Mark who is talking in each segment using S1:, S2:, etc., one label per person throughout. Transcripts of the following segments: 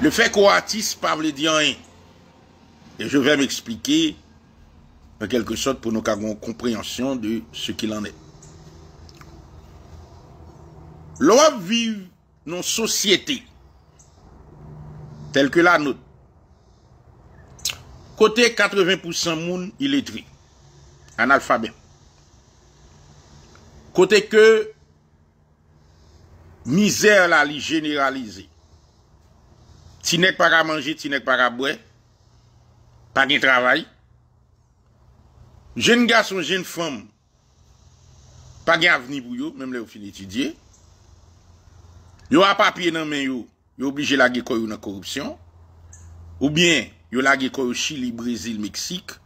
S1: Le fait qu'on artiste parle dire Et je vais m'expliquer, en quelque sorte, pour nous une compréhension de ce qu'il en est. L'homme vit nos sociétés, telles que la nôtre, côté 80% moun illettré, analphabet. Côté que misère la lit généralisée. ti nek para manje, ti nek para bwe, pa gen travay. Jen gen son jen fom pa gen avni bou yo, mem le ou fin etidye. Yo apapye nan men yo, yo obije lage koy ou nan korupsyon, ou bien yo lage koy ou chile, ou bien yo lage koy ou chile brezil, ou bien yo lage koy ou chile brezil meksik,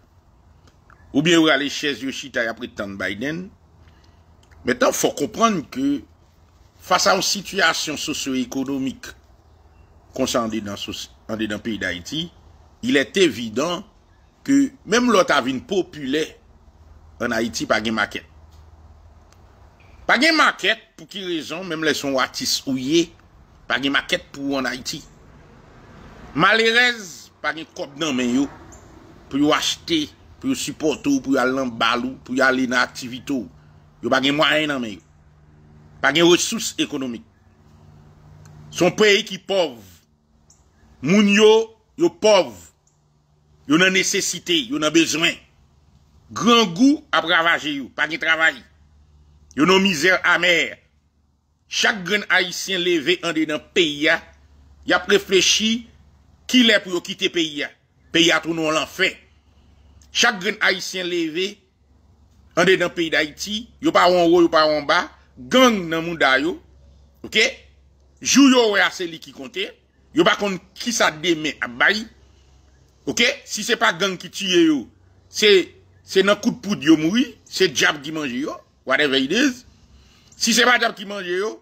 S1: ou bien yo lage chese yo chita apre tan Biden. Metan fò kompran ke fasa ou situasyon sosyo-ekonomik konsande dan peyi d'Haïti, il et evidant ke mèm lòt avin populè an Haïti pa gen maket. Pa gen maket, pou ki rezon, mèm lè son watis ouye, pa gen maket pou an Haïti. Malérez, pa gen kop nan men yo, pou yo achete, pou yo supporto, pou yo alen balo, pou yo alen aktivito, yo pa gen mway nan men yo. Pa gen resous ekonomik. Son peyi ki pov Moun yo yo pov, yo nan nesesite, yo nan bezwen. Gran gou ap ravaje yo, pa gen travay. Yo nan mizer amèr. Chak gen haïsien leve ande nan peyi ya, ya preflechi ki lè pou yo kite peyi ya. Peyi ya tou nou an lan fè. Chak gen haïsien leve ande nan peyi d'Haïti, yo pa wangou, yo pa wangba, gang nan moun dayo, jou yo wè a se li ki kontè, yo bakon ki sa deme abay, ok, si se pa gang ki tiye yo, se nan kout poud yo moui, se djab ki manje yo, whatever it is, si se pa djab ki manje yo,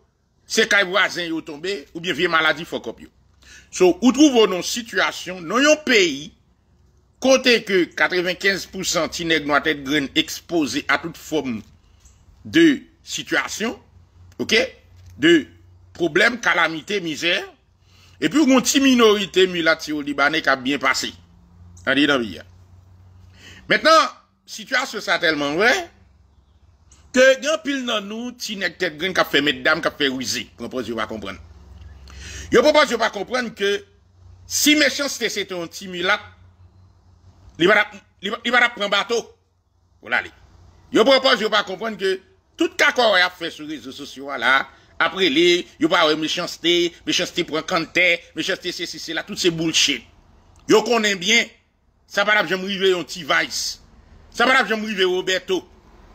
S1: se kay wazen yo tombe, ou bien viye maladi fokop yo. So, ou trouvo nou situasyon, nou yon peyi, kote ke 95% tinek nou atet gren ekspose a tout fom de situasyon, ok, de problem, kalamite, mizer, E pou moun ti minorite mou la ti ou libanè ka biyen pase. A di nan biyan. Mètan, situasyon sa telman wè, ke gen pil nan nou ti nek te gwen ka fe met dam, ka fe wize. Yo propos yo pa kompren. Yo propos yo pa kompren ke si meshan se te se ton ti mou la, li va la pren bato. Yo propos yo pa kompren ke tout kakwa wè a fe sou rezo sosyo wè la, apre li, yo pa wè mè chanste, mè chanste pou an kantè, mè chanste se se se la, tout se bouchè. Yo konen byen, sa pa dap jèm rive yon ti vice, sa pa dap jèm rive Roberto,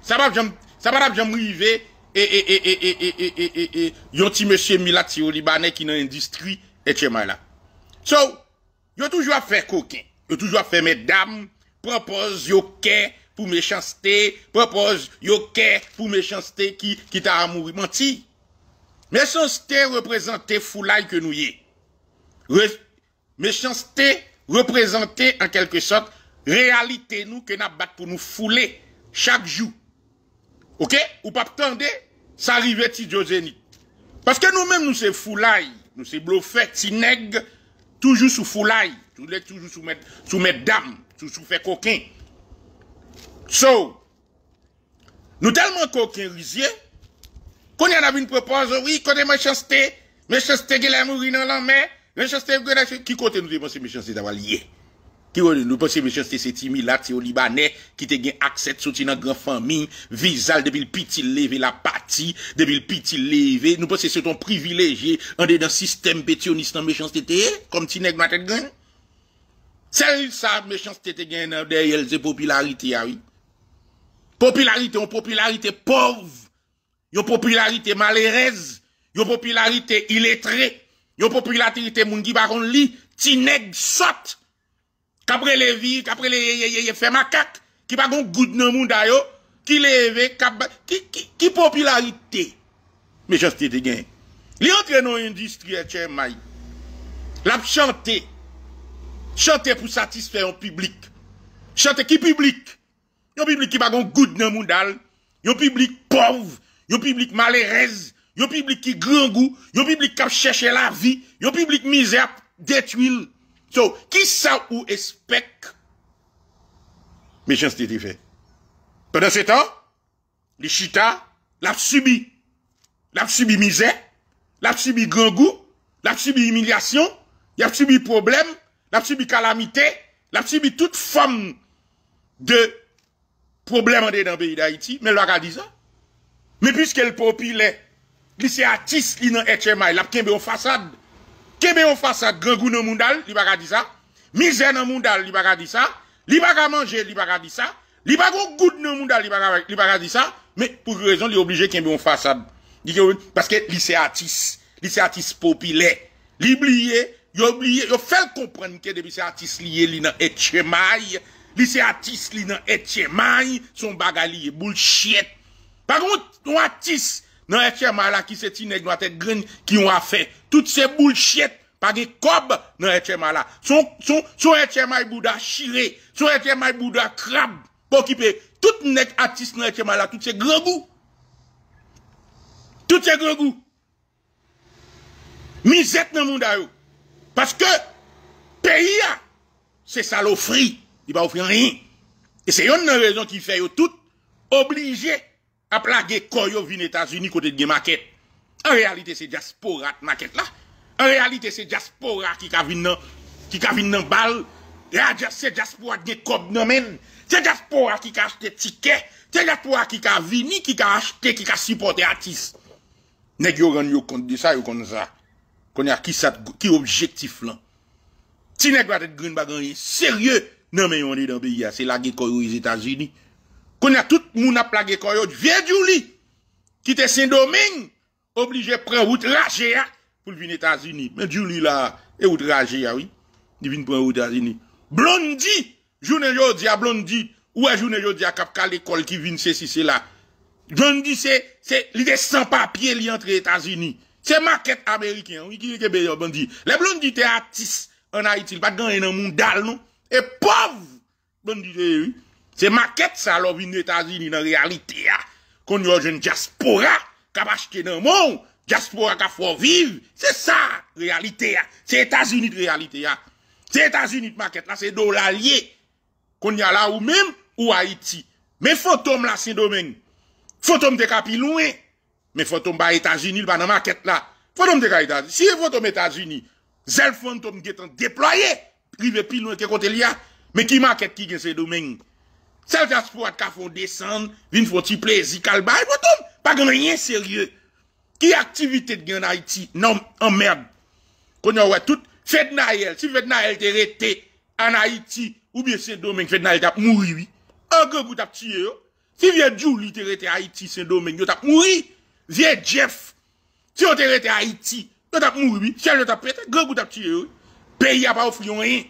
S1: sa pa dap jèm rive e e e e e e e e e e yon ti mè chèmilati ou libanè ki nan industri etche mè la. So, yo toujwa fè koke, yo toujwa fè mè dame, propoz yo kè pou mè chanste, propoz yo kè pou mè chanste ki ta amoui manti, Méchanceté représentée foulaille que nous y méchanceté représentée en quelque sorte réalité nous que nous battons pour nous fouler chaque jour. Ok? Ou pas attendre, ça arrive à Josénique. Parce que nous-mêmes, nous sommes foulaille, nous c'est bluffés, toujours sous foulaille, toujours sous toujours sous mettre sous fait coquin. So, nous tellement coquins, riziers, la vin propose, oui, côté méchanceté, méchanceté qui la mourir dans la mer, méchanceté qui côté nous dépenser méchanceté d'avoir lié. Qui nous pensons méchanceté c'est Timi là, c'est au Libanais, qui te gagne accès soutien dans grand famille, visal depuis le petit levé la partie, depuis le petit levé, nous pensons c'est ton privilégié, en dedans système pétionniste en méchanceté, comme si nèg ma tête gagne. C'est ça, méchanceté te gagne derrière, c'est popularité, ah oui. Popularité, en popularité pauvre. yo popularite malerez, yo popularite iletre, yo popularite moun ki bakon li, tineg sot, kabre levi, kabre leyeyeye fe makak, ki bakon goud nan moun dayo, ki leve, ki popularite. Me chan sti te gen. Li yon trenon industrie chen may, lap chante, chante pou satisfayon publik, chante ki publik, yo publik ki bakon goud nan moun dal, yo publik pov, un public malheureuse, un public qui grand goût, un public qui cherche la vie, un public misère, détruit. So, qui ça ou expecte méchanceté fait? Pendant ce temps, les chita, l'a subi. L'a subi misère, l'a subi grand goût, l'a subi humiliation, l'a subi problème, l'a subi calamité, l'a subi toute forme de problème dans le pays d'Haïti, mais le dit ça. Me piske l popile, liseatis li nan etchemay, lap kenbe yon fasad. Kenbe yon fasad, gregou nan moun dal, li baga di sa. Mize nan moun dal, li baga di sa. Li baga manje, li baga di sa. Li bago goud nan moun dal, li baga di sa. Me pou ki rezon, li oblije kenbe yon fasad. Paske liseatis, liseatis popile. Li bliye, yo bliye, yo fel komprenke de liseatis liye li nan etchemay. Liseatis li nan etchemay, son baga liye boul chiet. Pagoun nou atis nou etche mala ki se ti neg nou atek gren ki nou afe. Tout se boul chet pagi kob nou etche mala. Sou etche mai bouda chire. Sou etche mai bouda krab pokipe. Tout nek atis nou etche mala. Tout se gregu. Tout se gregu. Mizet nan moun da yo. Paske peyi ya. Se salofri. Di pa ofri nan rin. E se yon nan rezon ki fe yo tout. Oblije. ap la ge koyo vin Etasuni kote dge maket. En realite se diaspora at maket la. En realite se diaspora ki ka vin nan bal. Se diaspora dge kob nan men. Se diaspora ki ka achte tike. Se diaspora ki ka vini, ki ka achte, ki ka supporte atis. Neg yo ran yo konde sa yo konde sa. Kon ya ki objektif lan. Ti neg wate dgrin bagan ye. Seryo nan men yon de dan beya. Se la ge koyo yon Etasuni. konya tout moun ap lage koyot, vie djouli, kite sen domen, oblije pren wout raje ya, pou vin Etasini. Men djouli la, e wout raje ya, di vin pren wout Etasini. Blondi, jounen yo di a blondi, ou e jounen yo di a kapkal ekol, ki vin se si se la. Blondi se, li de san papye li entre Etasini. Se maket Amerikyan, ki li kebe yo blondi. Le blondi te atis, anayitil, pat gan ene moun dal nou, e pov, blondi te yoyi, C'est maquette ça, l'on États-Unis dans la réalité. Hein. Qu'on y a une diaspora qui a acheté dans le monde, diaspora qui a fait vivre. C'est ça, la réalité. Hein. C'est États-Unis de réalité. Hein. C'est États-Unis de maquette, c'est dollarier. Qu'on y a là ou même, ou Haïti. Mais Fotom là, c'est domaine. Fotom de capi loin. Mais Fotom bas États-Unis, dans la maquette là. Fotom de capi Si aux États-Unis, Zelfantom qui est déployé, privé plus loin, que côté là, Mais qui maquette qui est ces domaine? Salta spoat ka fon desand, vin fon ti plezi kalbay, wotoum, pa genwen yen serye. Ki aktivitet gen an Haiti, nan an merd. Kon yon wè tout, fèd na el, si fèd na el te rete an Haiti, ou biye Saint-Domingue, fèd na el tap mouriwi, an genwou tap tiye yo, si viye Julie te rete Haiti Saint-Domingue, yo tap mouri, viye Jeff, si yo te rete Haiti, yo tap mouriwi, si yon tap pet, an genwou tap tiye yo, peyi ap ap oflion yon,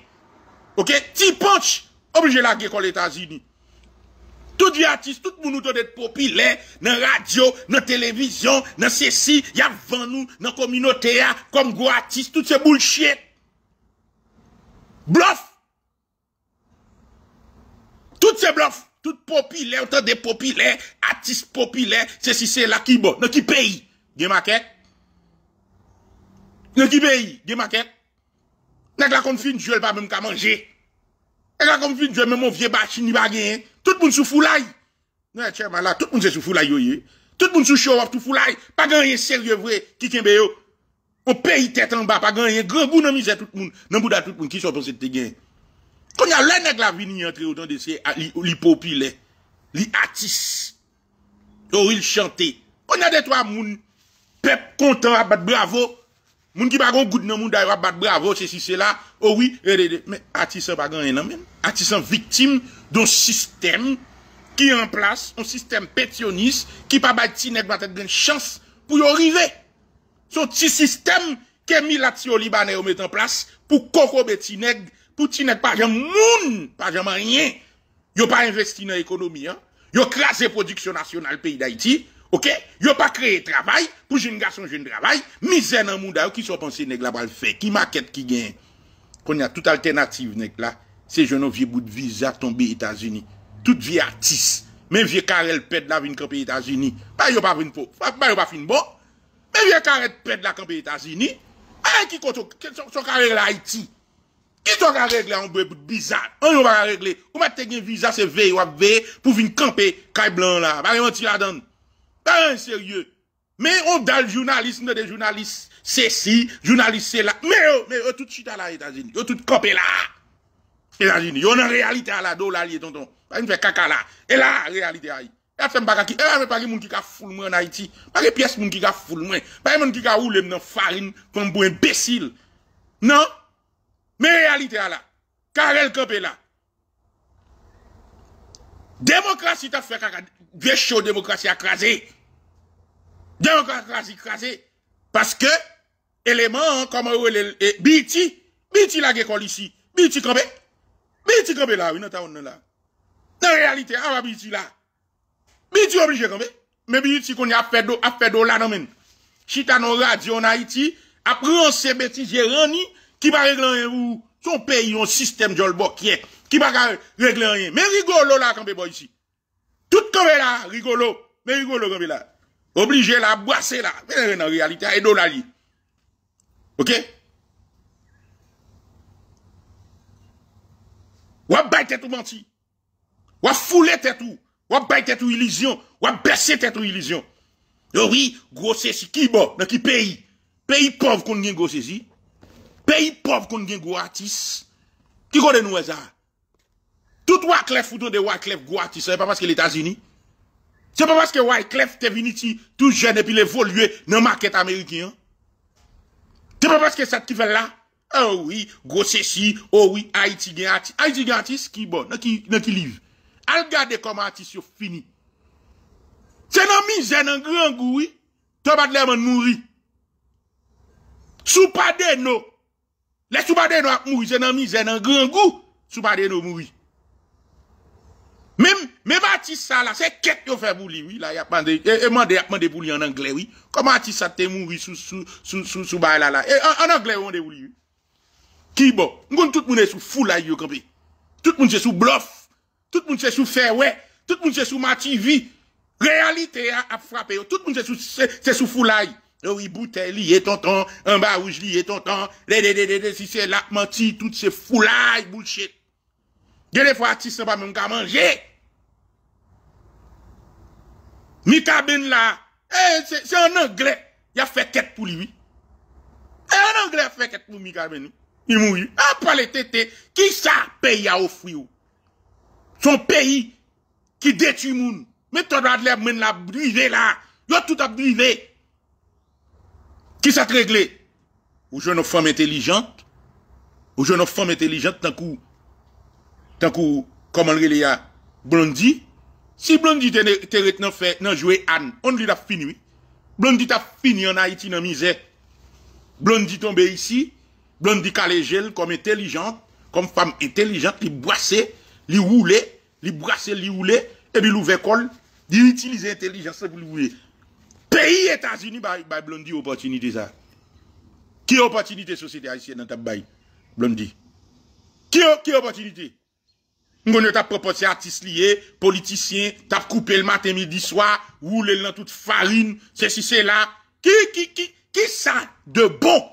S1: ok, ti poch, oblije la ge kon l'Etats-Unis. Tout les artiste, tout le monde d'être populaire dans la radio, dans la télévision, dans ceci, il y a 20 nous, dans la communauté, hein, comme gros artiste, tout ce bullshit. Bluff! Tout ce bluff, tout populaire, autant des populaires, artistes populaires, ceci, c'est là qui bon, dans qui pays, des maquettes. Dans qui pays, des maquettes. Dans la confine, je ne pas même qu'à manger. Et là, comme je même mon vieux bâti, ni bagay, tout le monde sous foulaye. Non, hein. tiens, malade, tout le monde sous foulaille, hein. tout le monde sous show tout foulaille. Pas gagné sérieux, vrai, qui kembe yo. Oh. On paye tête en bas, pas gagné grand bout non, misère tout le monde, non, bouda tout le monde, qui sont pensé te gagner. Quand a l'un nègre la vie ni entre autant de ces, ah, li Les artistes. Oh, artiste, ou il chante. a des trois moun, peuple content, abat ah, bravo, Moun ki bagon goud nan moun da bat bravo, c'est si mais là, oh oui, eh, eh, eh, mais atisan bagon men. Atisan d'un système qui est en place un système pétionniste qui pa bat nek batet gen chance pou yo Son petit système qui mis met en place pour koko be pa moun, pa rien. Yo pa investi nan hein? yo crasé production nationale pays d'Haïti, Yo pa kreye travay, pou jen gason jen travay, mizè nan moun dayo ki sou pansè neg la bal fèk, ki makèt ki gen. Kon ya tout alternatif neg la, se jen nou vie bout vizat ton bi Etasini. Tout vie atis. Men vie karel ped la vin kampi Etasini. Ba yo pa fin bon. Men vie karet ped la kampi Etasini. A yon ki kontou, son karel la iti. Ki ton ka regle an boue bout bizat. An yo pa regle. Ou mat te gen vizat se vey wak vey pou vin kampe kaj blan la. Ba yon ti la dene. Pas un sérieux. Mais on dans le journalisme des journalistes, c'est ci, journaliste c'est là. Mais eux, oh, mais eux oh, tout suite à la États-Unis, yo oh, tout copé là. États-Unis, a une réalité à la l'allié tonton. Pas une fait caca là. Et là, réalité aïe. Ya fèm baka ki, e la pas qui moun ki ka foul Haïti. na iti. pièces piyes moun qui ka foul les monde qui ki ka oule farine farine pour un imbécile. Non? Mais réalité a la. Karel là. Démocratie tu ta fait kaka. Dieu chaud, démocratie écrasée. Démocratie écrasée. Parce que, élément, comme... on le eh, Biti, Biti la guécole ici. Biti comme Biti comme là, oui, non, on là. Dans la réalité, awa ah, bah, Biti là. Biti obligé comme Mais Biti qu'on a fait d'eau, a fait d'eau là, non, men. Chita non radio en Haïti, après on s'est bêtis, Gérani, qui va régler ou, son pays, un système de qui est, qui va régler rien. Mais rigolo là, quand boy, ici. Tout comme là, rigolo. Mais rigolo comme là. Obligé la brasser là. Mais en réalité, et donali. Ok? Ou baille tout menti. Ou foulé tête tout. Ou baille tête tout illusion. Ou baisser tête tout illusion. Yo oui, gros ceci qui bon, dans qui pays? Pays pauvre qu'on gagne gros Pays pauvre qu'on gagne gros Qui connaît nous ça? Tout waklef ou don de waklef gwo atis, se pa paske l'Etats-Unis. Se pa paske waklef te vini ti tou jene pi le volye nan market Amerikyan. Se pa paske sat kive la. An wii, gwo se si, an wii, a iti gen atis. A iti gen atis, ki bon, nan ki live. Al gade kom atis yo fini. Se nan mi zè nan grangou wii, tabat lèman mouri. Sou pa den nou. Le sou pa den nou ak ah, mouri, se nan mi zè nan grangou, sou pa den nou mouri. Mem, mem ati sa la, se ket yo fe buli, oui, la yapande, e, e mande yapande buli an angle, oui. Kom ati sa te mou, oui, sou, sou, sou, sou, sou bay la la. E, an angle, oui, an angle, oui. Ki bo, moun tout moun e sou foulay yo, kompi. Tout moun se sou blof, tout moun se sou fèwè, tout moun se sou mati vi. Realite a, a fwapè yo, tout moun se sou, se, se sou foulay. E, oui, oh boute, li, e ton ton, en ba ouj, li, e ton ton, re, re, re, re, si se lakman ti, tout se foulay, bouchet. Gwene fwa ati se ba mwen ka manje. Mika ben la, e, se an an gre, ya fe ket pou liwi. E an an gre fe ket pou mika ben liwi. Mi mou yu. A pale tete, ki sa peyi a ofwiyou. Son peyi, ki detu moun. Meto dra de le mwen la brize la. Yo tout a brize. Ki sa tregle? Ou jwene fwam entelijant? Ou jwene fwam entelijant tan kou tan kou koman li li ya blondi, si blondi te ret nan jwe an, on li la finwi, blondi ta finwi an Haiti nan mize, blondi tombe isi, blondi kalejel kom entelijant, kom fam entelijant, li brase, li wule, li brase, li wule, e bi louve kol, di itilize entelijant se bi louve. Peyi Etasini bay blondi opotinite sa. Ki opotinite sosite Haitien nan tab bayi, blondi? Ki opotinite? Mwen yo tap proposye artist liye, politisyen, tap koupe l maten midi swa, woule l nan tout farin, se si se la, ki, ki, ki, ki sa de bon.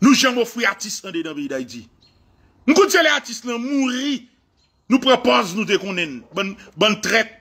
S1: Nou jen mou fwe artist an de daviday di. Mwen kout se le artist nan moun ri, nou propos nou de konen, bon tret.